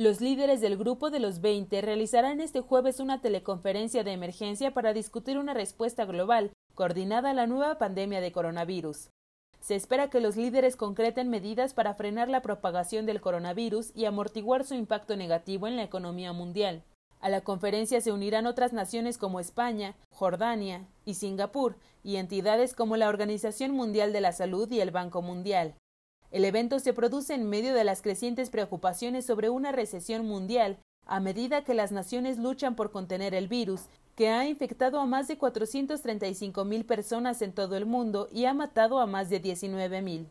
Los líderes del Grupo de los 20 realizarán este jueves una teleconferencia de emergencia para discutir una respuesta global coordinada a la nueva pandemia de coronavirus. Se espera que los líderes concreten medidas para frenar la propagación del coronavirus y amortiguar su impacto negativo en la economía mundial. A la conferencia se unirán otras naciones como España, Jordania y Singapur, y entidades como la Organización Mundial de la Salud y el Banco Mundial. El evento se produce en medio de las crecientes preocupaciones sobre una recesión mundial a medida que las naciones luchan por contener el virus, que ha infectado a más de 435 mil personas en todo el mundo y ha matado a más de 19 mil.